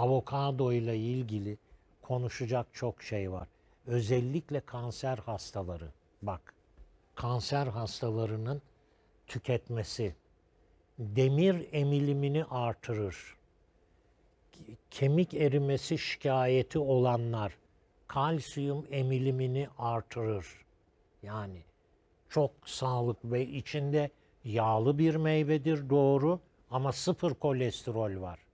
avokado ile ilgili konuşacak çok şey var. Özellikle kanser hastaları. Bak, kanser hastalarının tüketmesi demir emilimini artırır. Kemik erimesi şikayeti olanlar kalsiyum emilimini artırır. Yani çok sağlık ve içinde yağlı bir meyvedir doğru ama sıfır kolesterol var.